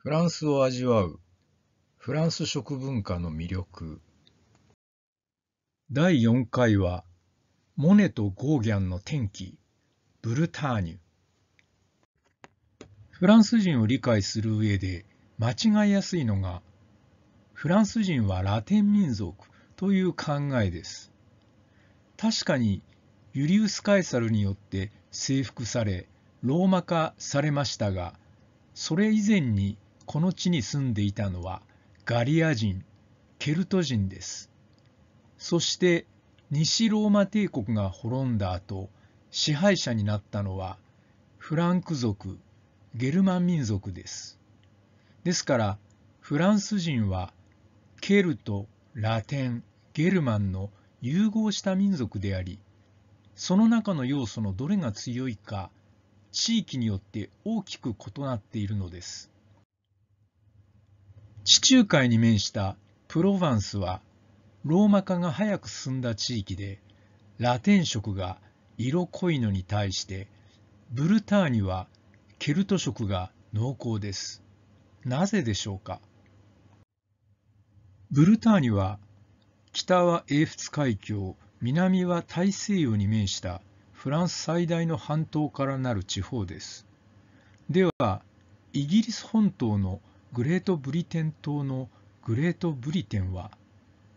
フランスを味わうフランス食文化の魅力第4回はモネとゴーギャンの天気ブルターニュフランス人を理解する上で間違いやすいのがフランス人はラテン民族という考えです確かにユリウス・カエサルによって征服されローマ化されましたがそれ以前にこの地に住んでいたのはガリア人ケルト人ですそして西ローマ帝国が滅んだ後支配者になったのはフランク族ゲルマン民族ですですからフランス人はケルトラテンゲルマンの融合した民族でありその中の要素のどれが強いか地域によって大きく異なっているのです。地中海に面したプロヴァンスはローマ化が早く進んだ地域でラテン色が色濃いのに対してブルターニュはケルト色が濃厚です。なぜでしょうかブルターニュは北は英仏海峡南は大西洋に面したフランス最大の半島からなる地方です。ではイギリス本島のグレートブリテン島のグレートブリテンは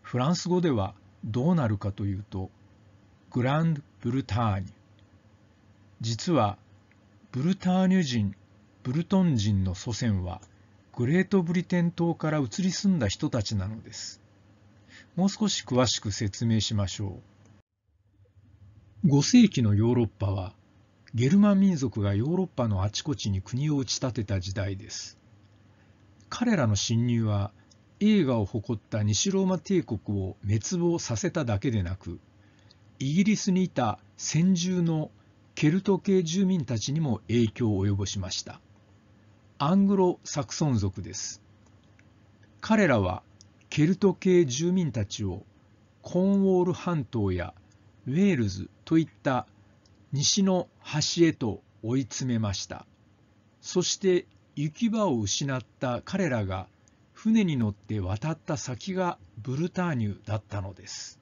フランス語ではどうなるかというとグランド・ブルターニュ実はブルターニュ人ブルトン人の祖先はグレートブリテン島から移り住んだ人たちなのですもう少し詳しく説明しましょう5世紀のヨーロッパはゲルマン民族がヨーロッパのあちこちに国を打ち立てた時代です彼らの侵入は映画を誇った西ローマ帝国を滅亡させただけでなくイギリスにいた先住のケルト系住民たちにも影響を及ぼしましたアングロサクソン族です彼らはケルト系住民たちをコーンウォール半島やウェールズといった西の端へと追い詰めましたそして行き場を失った彼らが船に乗って渡った先がブルターニュだったのです。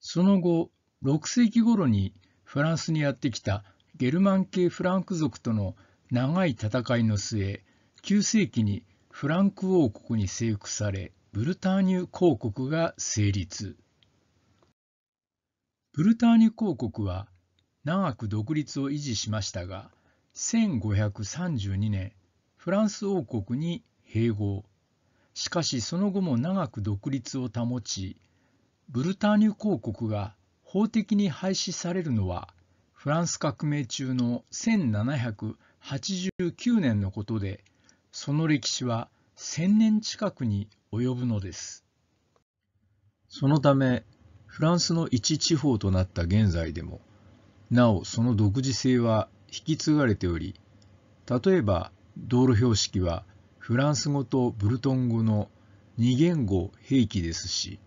その後、6世紀頃にフランスにやってきたゲルマン系フランク族との長い戦いの末、9世紀にフランク王国に征服され、ブルターニュ公国が成立。ブルターニュ公国は長く独立を維持しましたが、1532年フランス王国に併合しかしその後も長く独立を保ちブルターニュ公国が法的に廃止されるのはフランス革命中の1789年のことでその歴史は1000年近くに及ぶのですそのためフランスの一地方となった現在でもなおその独自性は引き継がれており例えば道路標識はフランス語とブルトン語の2言語兵器ですし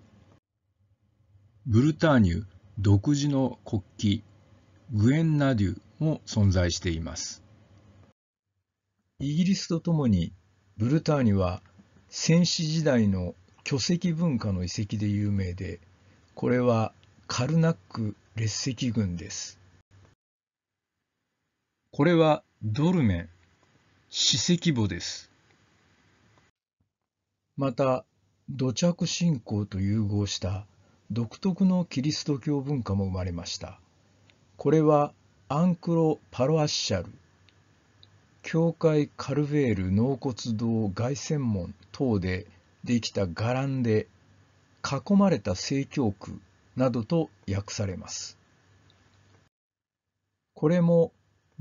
ブルターニュ独自の国旗グエンナデュも存在していますイギリスとともにブルターニュは戦死時代の巨石文化の遺跡で有名でこれはカルナック列石群ですこれはドルメ史跡簿です。また、土着信仰と融合した独特のキリスト教文化も生まれました。これはアンクロ・パロアッシャル、教会カルベール納骨堂凱旋門等でできた伽藍で囲まれた正教区などと訳されます。これも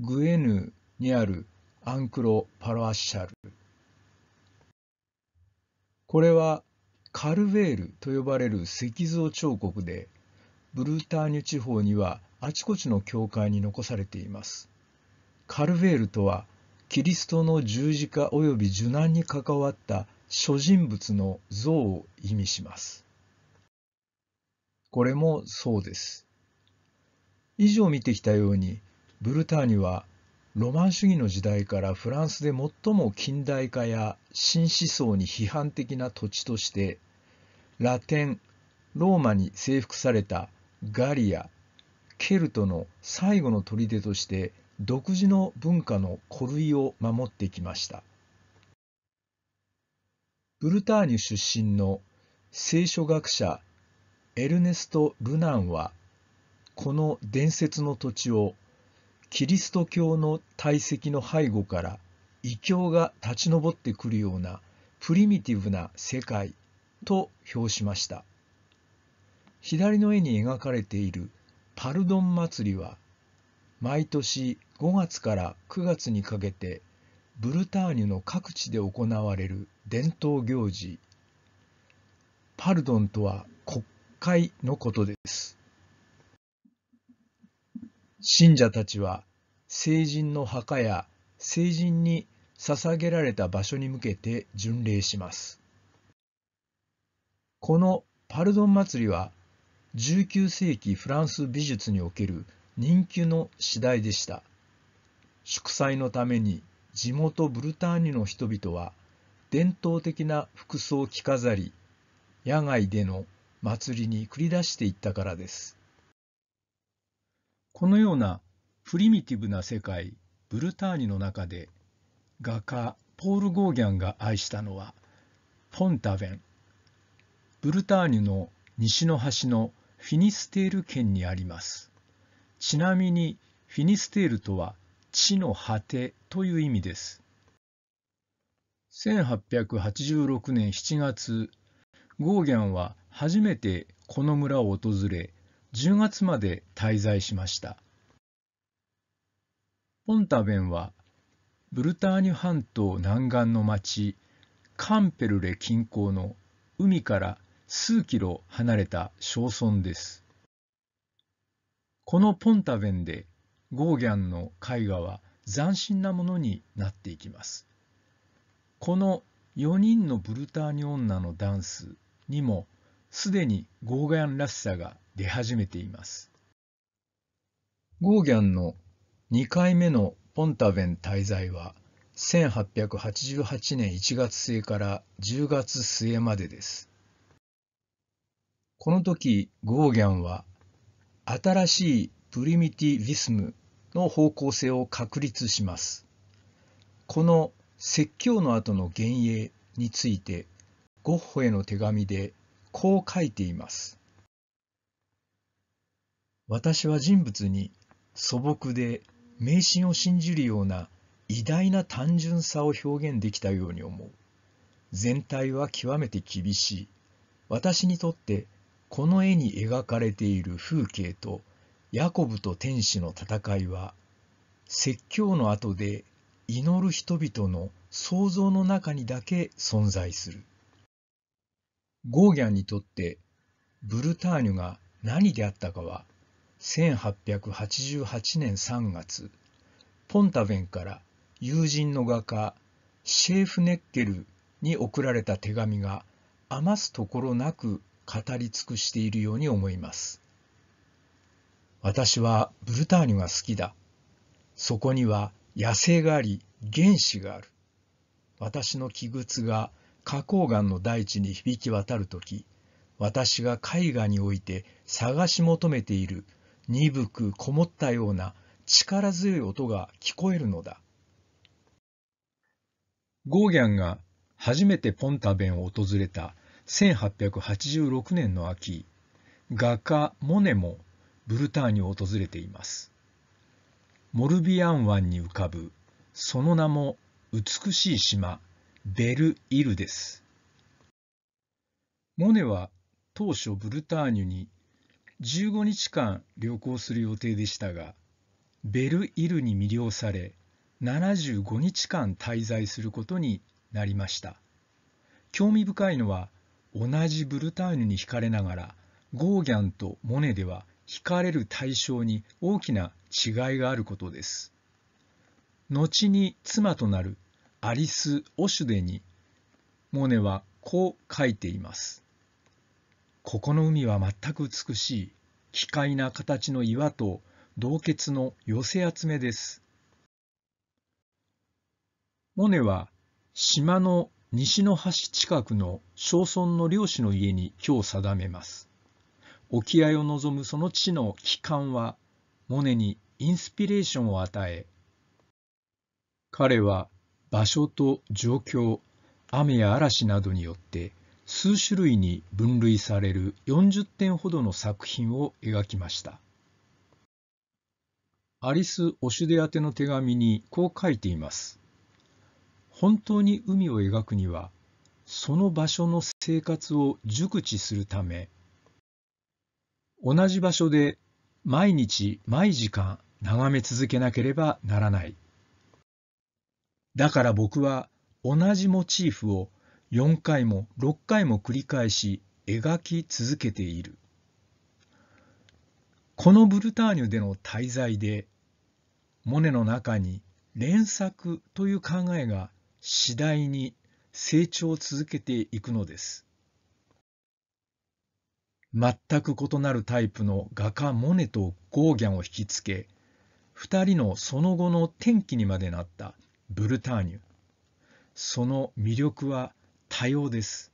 グエヌにあるアンクロ・パラッシャル。これはカルヴェールと呼ばれる石像彫刻で、ブルーターニュ地方にはあちこちの教会に残されています。カルヴェールとは、キリストの十字架及び受難に関わった諸人物の像を意味します。これもそうです。以上見てきたように、ブルターニュはロマン主義の時代からフランスで最も近代化や新思想に批判的な土地としてラテンローマに征服されたガリアケルトの最後の砦として独自の文化の古類を守ってきましたブルターニュ出身の聖書学者エルネスト・ルナンはこの伝説の土地をキリスト教の体積の背後から異教が立ち上ってくるようなプリミティブな世界と評しました。左の絵に描かれているパルドン祭りは毎年5月から9月にかけてブルターニュの各地で行われる伝統行事パルドンとは国会のことです。信者たちは聖人の墓や聖人に捧げられた場所に向けて巡礼します。このパルドン祭りは19世紀フランス美術における人気の次第でした。祝祭のために地元ブルターニュの人々は伝統的な服装を着飾り、野外での祭りに繰り出していったからです。このようなプリミティブな世界ブルターニの中で画家ポール・ゴーギャンが愛したのはポンタヴェンブルターニュの西の端のフィニステール県にありますちなみにフィニステールとは地の果てという意味です1886年7月ゴーギャンは初めてこの村を訪れ10月まで滞在しました。ポンタベンはブルターニュ半島南岸の町カンペルレ近郊の海から数キロ離れた小村です。このポンタベンでゴーギャンの絵画は斬新なものになっていきます。この4人のブルターニュ女のダンスにもすでにゴーギャンらしさが出始めています。ゴーギャンの2回目のポンタヴェン滞在は1888年1月末から10月末までです。この時ゴーギャンは新しいプリミティヴィスムの方向性を確立します。この説教の後の幻影についてゴッホへの手紙でこう書いています。私は人物に素朴で迷信を信じるような偉大な単純さを表現できたように思う。全体は極めて厳しい。私にとってこの絵に描かれている風景とヤコブと天使の戦いは説教の後で祈る人々の想像の中にだけ存在する。ゴーギャンにとってブルターニュが何であったかは1888年3月、ポンタヴェンから友人の画家シェーフネッケルに送られた手紙が余すところなく語り尽くしているように思います。私はブルターニュが好きだ。そこには野生があり原子がある。私の器物が花崗岩の大地に響き渡るとき、私が絵画において探し求めている鈍くこもったような力強い音が聞こえるのだ。ゴーギャンが初めてポンタベンを訪れた1886年の秋、画家モネもブルターニュを訪れています。モルビアン湾に浮かぶ、その名も美しい島、ベル・イルです。モネは当初ブルターニュに15日間旅行する予定でしたがベル・イルに魅了され75日間滞在することになりました興味深いのは同じブルターニュに惹かれながらゴーギャンとモネでは惹かれる対象に大きな違いがあることです後に妻となるアリス・オシュデにモネはこう書いていますここの海は全く美しい、奇怪な形の岩と洞穴の寄せ集めです。モネは島の西の端近くの小村の漁師の家に居を定めます。沖合を望むその地の帰還は、モネにインスピレーションを与え、彼は場所と状況、雨や嵐などによって数種類に分類される40点ほどの作品を描きました。アリス・オシュデ宛ての手紙にこう書いています。本当に海を描くには、その場所の生活を熟知するため、同じ場所で毎日毎時間眺め続けなければならない。だから僕は同じモチーフを4回も6回も繰り返し描き続けているこのブルターニュでの滞在でモネの中に連作という考えが次第に成長を続けていくのです全く異なるタイプの画家モネとゴーギャンを引きつけ2人のその後の転機にまでなったブルターニュその魅力は多様です。